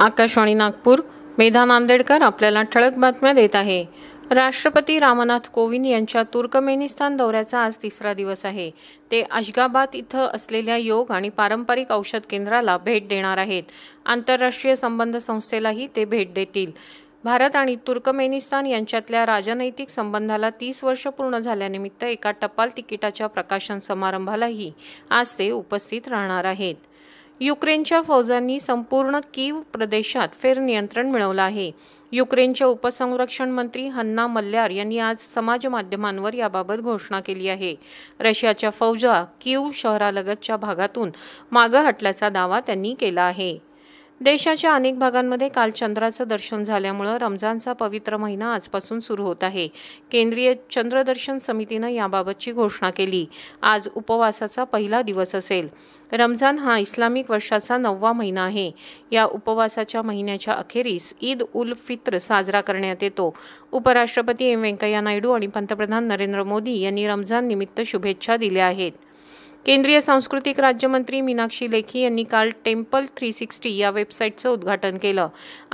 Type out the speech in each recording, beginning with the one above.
आकाशवाणी नागपूर मेधा नांदेडकर आपल्याला ठळक बातम्या देत आहे राष्ट्रपती रामनाथ कोविंद यांच्या तुर्कमेनिस्तान दौऱ्याचा आज तिसरा दिवस आहे ते अशगाबाद इथं असलेल्या योग आणि पारंपरिक औषध केंद्राला भेट देणार आहेत आंतरराष्ट्रीय संबंध संस्थेलाही ते भेट देतील भारत आणि तुर्कमेनिस्तान यांच्यातल्या राजनैतिक संबंधाला तीस वर्ष पूर्ण झाल्यानिमित्त एका टपाल तिकिटाच्या प्रकाशन समारंभालाही आज ते उपस्थित राहणार आहेत युक्रेनच्या फौजांनी संपूर्ण कीव प्रदेशात फेरनियंत्रण मिळवलं आहे युक्रेनच्या उपसंरक्षण मंत्री हन्ना मल्ल्यार यांनी आज समाज माध्यमांवर याबाबत घोषणा केली आहे रशियाच्या फौजा कीव शहरालगतच्या भागातून मागं हटल्याचा दावा त्यांनी केला आहे देशाच्या अनेक भागांमध्ये काल चंद्राचं दर्शन झाल्यामुळं रमजानचा पवित्र महिना आजपासून सुरू होत आहे केंद्रीय चंद्रदर्शन समितीनं याबाबतची घोषणा केली आज उपवासाचा पहिला दिवस असेल रमजान हा इस्लामिक वर्षाचा नववा महिना आहे या उपवासाच्या महिन्याच्या अखेरीस ईद उल फित्र साजरा करण्यात येतो उपराष्ट्रपती एम व्यंकय्या नायडू आणि पंतप्रधान नरेंद्र मोदी यांनी रमजान निमित्त शुभेच्छा दिल्या आहेत केंद्रीय सांस्कृतिक राज्यमंत्री मीनाक्षी लेखी यांनी काल टेम्पल थ्री सिक्स्टी या वेबसाईटचं उद्घाटन केलं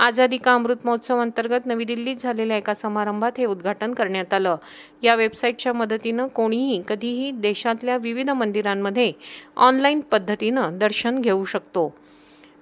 आझादी का अमृत महोत्सव अंतर्गत नवी दिल्लीत झालेल्या एका समारंभात हे उद्घाटन करण्यात आलं या वेबसाईटच्या मदतीनं कोणीही कधीही देशातल्या विविध मंदिरांमध्ये ऑनलाईन पद्धतीनं दर्शन घेऊ शकतो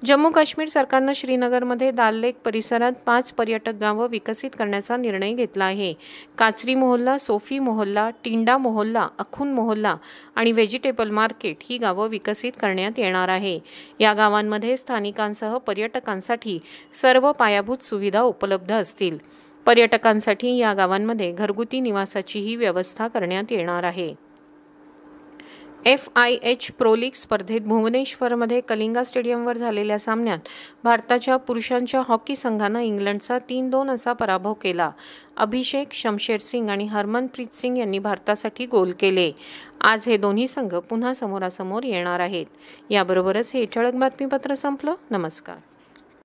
जम्मू काश्मीर सरकारनं श्रीनगरमध्ये दाल लेक परिसरात पाच पर्यटक गावं विकसित करण्याचा निर्णय घेतला आहे काचरी मोहल्ला सोफी मोहल्ला टिंडा मोहल्ला अखून मोहल्ला आणि व्हेजिटेबल मार्केट ही गावं विकसित करण्यात येणार आहे या गावांमध्ये स्थानिकांसह पर्यटकांसाठी सर्व पायाभूत सुविधा उपलब्ध असतील पर्यटकांसाठी या गावांमध्ये घरगुती निवासाचीही व्यवस्था करण्यात येणार आहे F I H pro league स्पर्धेत भुवनेश्वरमध्ये कलिंगा स्टेडियमवर झालेल्या सामन्यात भारताच्या पुरुषांच्या हॉकी संघानं इंग्लंडचा तीन दोन असा पराभव केला अभिषेक शमशेर सिंग आणि हरमनप्रीत सिंग यांनी भारतासाठी गोल केले आज हे दोन्ही संघ पुन्हा समोरासमोर येणार आहेत याबरोबरच हे ठळक बातमीपत्र संपलं नमस्कार